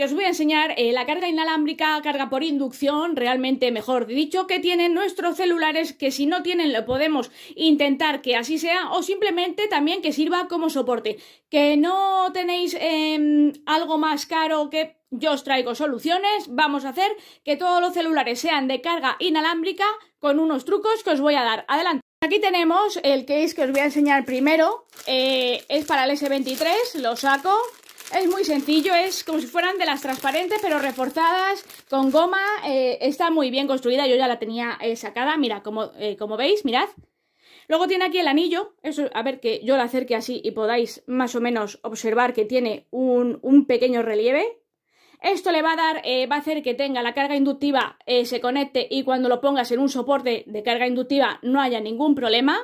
que os voy a enseñar eh, la carga inalámbrica, carga por inducción, realmente mejor dicho, que tienen nuestros celulares, que si no tienen lo podemos intentar que así sea o simplemente también que sirva como soporte. Que no tenéis em, algo más caro que yo os traigo soluciones, vamos a hacer que todos los celulares sean de carga inalámbrica con unos trucos que os voy a dar. Adelante. Aquí tenemos el case que os voy a enseñar primero, eh, es para el S23, lo saco, es muy sencillo, es como si fueran de las transparentes pero reforzadas con goma. Eh, está muy bien construida, yo ya la tenía eh, sacada, mira, eh, como, veis, mirad. Luego tiene aquí el anillo, eso, a ver que yo lo acerque así y podáis más o menos observar que tiene un, un pequeño relieve. Esto le va a dar, va a hacer que tenga la carga inductiva, se conecte y cuando lo pongas en un soporte de carga inductiva no haya ningún problema.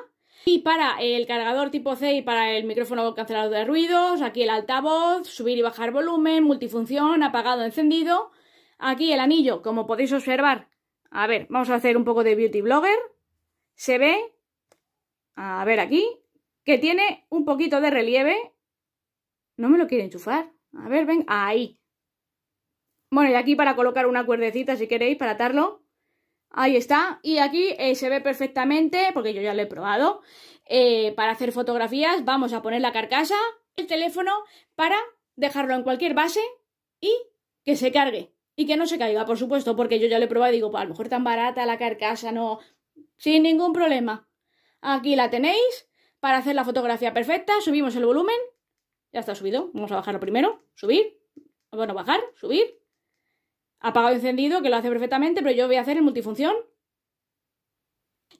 Y para el cargador tipo C y para el micrófono cancelado de ruidos, aquí el altavoz, subir y bajar volumen, multifunción, apagado, encendido. Aquí el anillo, como podéis observar. A ver, vamos a hacer un poco de beauty blogger. Se ve, a ver aquí, que tiene un poquito de relieve. No me lo quiere enchufar. A ver, ven, ahí. Bueno, y aquí para colocar una cuerdecita si queréis, para atarlo. Ahí está. Y aquí eh, se ve perfectamente, porque yo ya lo he probado, eh, para hacer fotografías. Vamos a poner la carcasa, el teléfono, para dejarlo en cualquier base y que se cargue. Y que no se caiga, por supuesto, porque yo ya lo he probado y digo, a lo mejor tan barata la carcasa, no... Sin ningún problema. Aquí la tenéis para hacer la fotografía perfecta. Subimos el volumen. Ya está subido. Vamos a bajarlo primero. Subir. Bueno, bajar, subir apagado encendido, que lo hace perfectamente, pero yo voy a hacer en multifunción.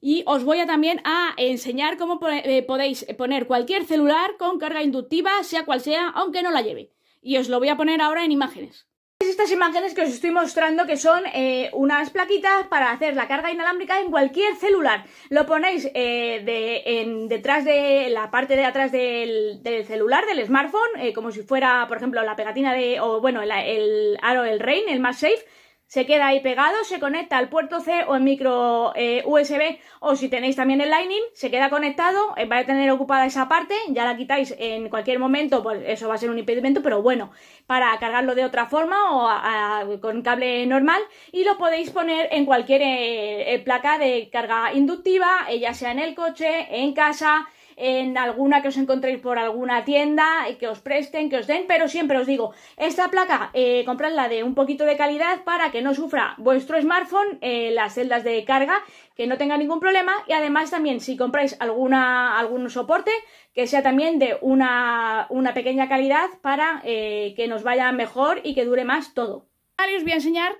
Y os voy a también a enseñar cómo eh, podéis poner cualquier celular con carga inductiva, sea cual sea, aunque no la lleve. Y os lo voy a poner ahora en imágenes estas imágenes que os estoy mostrando que son eh, unas plaquitas para hacer la carga inalámbrica en cualquier celular. Lo ponéis eh, detrás de la parte de atrás del, celular, del smartphone, eh, como si fuera, por ejemplo, la pegatina de, o bueno, el, aro, el rain, el más safe se queda ahí pegado, se conecta al puerto C o en micro eh, USB o si tenéis también el Lightning, se queda conectado, eh, va vais a tener ocupada esa parte, ya la quitáis en cualquier momento, pues eso va a ser un impedimento, pero bueno, para cargarlo de otra forma o con cable normal y lo podéis poner en cualquier eh, placa de carga inductiva, ya sea en el coche, en casa, en alguna que os encontréis por alguna tienda y que os presten, que os den, pero siempre os digo, esta placa eh, compradla de un poquito de calidad para que no sufra vuestro smartphone eh, las celdas de carga, que no tenga ningún problema y además también si compráis alguna, algún soporte que sea también de una, una pequeña calidad para eh, que nos vaya mejor y que dure más todo. Ahora os voy a enseñar,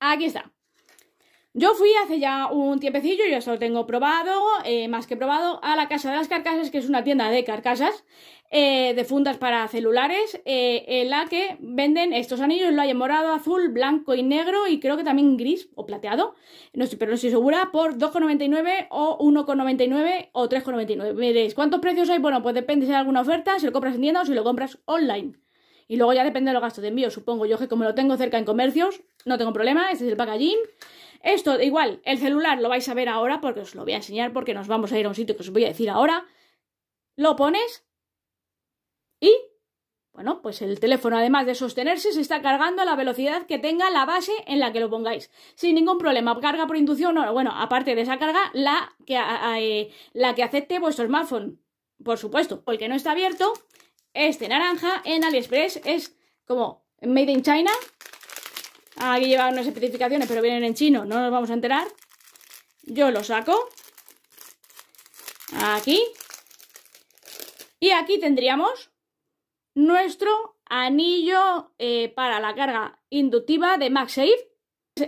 aquí está. Yo fui hace ya un tiempecillo, yo esto lo tengo probado, eh, más que probado, a la Casa de las Carcasas, que es una tienda de carcasas, eh, de fundas para celulares, eh, en la que venden estos anillos, lo hay en morado, azul, blanco y negro, y creo que también gris o plateado, no pero no estoy segura, por 2,99 o 1,99 o 3,99. ¿cuántos precios hay? Bueno, pues depende si hay alguna oferta, si lo compras en tienda o si lo compras online. Y luego ya depende de los gastos de envío, supongo yo que como lo tengo cerca en comercios, no tengo problema, este es el packaging. Esto, igual, el celular lo vais a ver ahora porque os lo voy a enseñar porque nos vamos a ir a un sitio que os voy a decir ahora. Lo pones y, bueno, pues el teléfono, además de sostenerse, se está cargando a la velocidad que tenga la base en la que lo pongáis. Sin ningún problema. Carga por inducción, o, bueno, aparte de esa carga, la que, eh, la que acepte vuestro smartphone. Por supuesto, porque no está abierto, este naranja en AliExpress es como Made in China, Aquí ah, lleva unas especificaciones, pero vienen en chino, no nos vamos a enterar. Yo lo saco. Aquí. Y aquí tendríamos nuestro anillo eh, para la carga inductiva de MagSafe,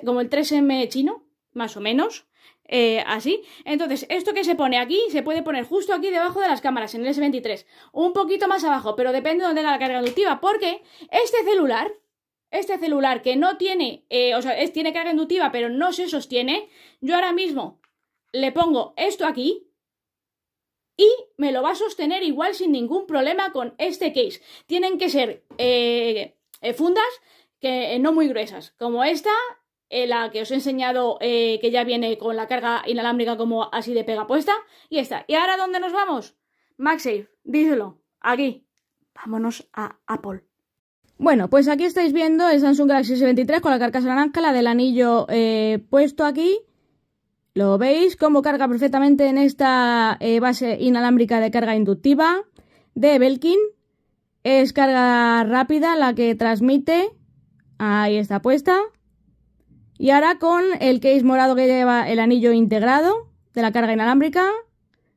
como el 3M chino, más o menos. Eh, así. Entonces, esto que se pone aquí, se puede poner justo aquí debajo de las cámaras, en el S23. Un poquito más abajo, pero depende de donde tenga la carga inductiva, porque este celular este celular que no tiene, eh, o sea, tiene carga inductiva, pero no se sostiene, yo ahora mismo le pongo esto aquí y me lo va a sostener igual sin ningún problema con este case. Tienen que ser eh, eh, fundas que no muy gruesas, como esta, la que os he enseñado que ya viene con la carga inalámbrica como así de pega puesta y esta, ¿Y ahora dónde nos vamos? MagSafe, díselo, aquí. Vámonos a Apple. Bueno, pues aquí estáis viendo el Samsung Galaxy S23 con la carcasa naranja, la del anillo eh, puesto aquí. Lo veis, cómo carga perfectamente en esta eh, base inalámbrica de carga inductiva de Belkin. Es carga rápida la que transmite. Ahí está puesta. Y ahora con el case morado que lleva el anillo integrado de la carga inalámbrica.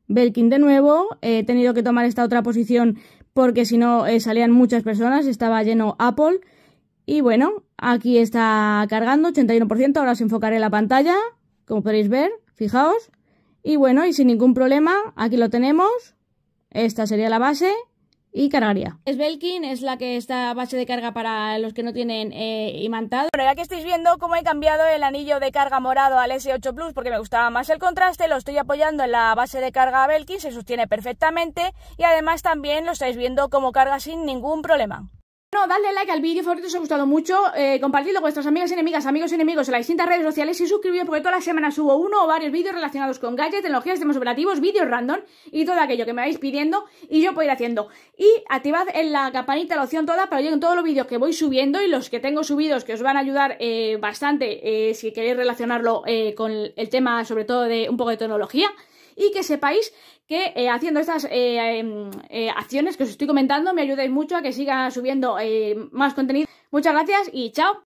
Belkin de nuevo. He tenido que tomar esta otra posición porque si no eh, salían muchas personas, estaba lleno Apple. Y bueno, aquí está cargando, 81%, ahora os enfocaré la pantalla, como podéis ver, fijaos. Y bueno, y sin ningún problema, aquí lo tenemos, esta sería la base, y Es Belkin, es la que está base de carga para los que no tienen eh, imantado. Bueno, ya que estáis viendo cómo he cambiado el anillo de carga morado al S8 Plus porque me gustaba más el contraste, lo estoy apoyando en la base de carga Belkin, se sostiene perfectamente y además también lo estáis viendo como carga sin ningún problema. No, dadle like al vídeo favorito si os ha gustado mucho, eh, compartidlo con vuestras amigas y enemigas, amigos y enemigos en las distintas redes sociales y suscribiros porque todas las semanas subo uno o varios vídeos relacionados con gadgets, tecnologías, sistemas operativos, vídeos random y todo aquello que me vais pidiendo y yo puedo ir haciendo. Y activad en la campanita la opción toda para que lleguen todos los vídeos que voy subiendo y los que tengo subidos que os van a ayudar eh, bastante eh, si queréis relacionarlo con el tema sobre todo de un poco de tecnología y que sepáis que eh, haciendo estas eh, em, eh, acciones que os estoy comentando me ayudáis mucho a que siga subiendo más contenido. Muchas gracias y chao.